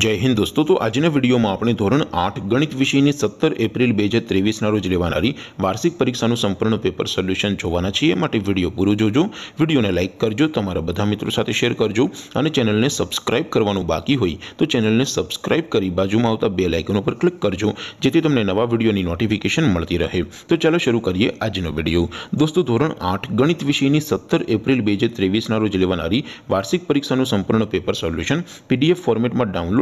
जय हिंद दोस्तों तो आज ने वीडियो में अपने ધોરણ 8 ગણિત વિષયની 17 એપ્રિલ 2023 ના રોજ લેવાણારી વાર્ષિક પરીક્ષાનું સંપૂર્ણ પેપર સોલ્યુશન જોવાના છે એટલે વિડિયો પૂરો જોજો વિડિયોને લાઈક કરજો તમારા બધા મિત્રો સાથે શેર કરજો અને ચેનલને સબ્સ્ક્રાઇબ કરવાનું બાકી હોય તો ચેનલને સબ્સ્ક્રાઇબ કરી બાજુમાં આવતા બેલ આઇકન ઉપર ક્લિક કરજો જેથી તમને નવા વિડિયોની નોટિફિકેશન મળતી રહે તો ચાલો શરૂ કરીએ આજનો વિડિયો દોસ્તો ધોરણ 8 ગણિત વિષયની 17 એપ્રિલ 2023 ના રોજ લેવાણારી વાર્ષિક પરીક્ષાનું સંપૂર્ણ પેપર સોલ્યુશન PDF ફોર્મેટમાં ડાઉનલોડ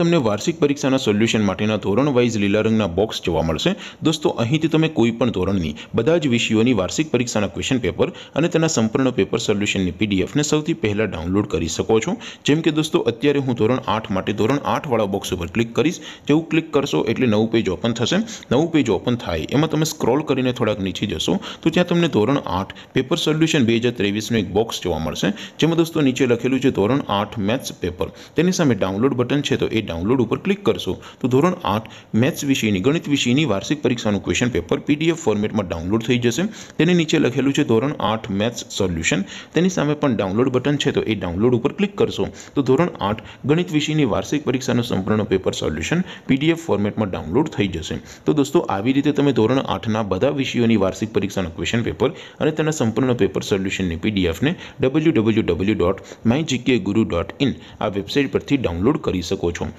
તમને વાર્ષિક પરીક્ષાના સોલ્યુશન માટેના ધોરણ વાઇઝ લીલા રંગના બોક્સ જોવા મળશે દોસ્તો અહીંથી તમે કોઈ પણ ધોરણની બધા જ વિષયોની વાર્ષિક પરીક્ષાના ક્વેશ્ચન પેપર અને તેના સંપૂર્ણ પેપર સોલ્યુશનની પીડીએફને સૌથી પહેલાં ડાઉનલોડ કરી શકો છો જેમ કે દોસ્તો અત્યારે હું ધોરણ આઠ માટે ધોરણ આઠવાળા બોક્સ ઉપર ક્લિક કરીશ જેવું ક્લિક કરશો એટલે નવું પેજ ઓપન થશે નવું પેજ ઓપન થાય એમાં તમે સ્ક્રોલ કરીને થોડાક નીચે જશો તો ત્યાં તમને ધોરણ આઠ પેપર સોલ્યુશન બે હજાર ત્રેવીસનું એક બોક્સ જોવા મળશે જેમાં દોસ્તો નીચે લખેલું છે ધોરણ આઠ મેથ્સ પેપર તેની સામે ડાઉનલોડ બટન છે તો એ અહીં લોડ ઉપર ક્લિક કરશો તો ધોરણ 8 मैथ्स વિષયની ગણિત વિષયની વાર્ષિક પરીક્ષાનું ક્વેશ્ચન પેપર પીડીએફ ફોર્મેટમાં ડાઉનલોડ થઈ જશે તેની નીચે લખેલું છે ધોરણ 8 मैथ्स સોલ્યુશન તેની સામે પણ ડાઉનલોડ બટન છે તો એ ડાઉનલોડ ઉપર ક્લિક કરશો તો ધોરણ 8 ગણિત વિષયની વાર્ષિક પરીક્ષાનું સંપૂર્ણ પેપર સોલ્યુશન પીડીએફ ફોર્મેટમાં ડાઉનલોડ થઈ જશે તો દોસ્તો આવી રીતે તમે ધોરણ 8 ના બધા વિષયોની વાર્ષિક પરીક્ષાનું ક્વેશ્ચન પેપર અને તેના સંપૂર્ણ પેપર સોલ્યુશનની પીડીએફ ને www.mygkiguru.in આ વેબસાઈટ પરથી ડાઉનલોડ કરી શકો છો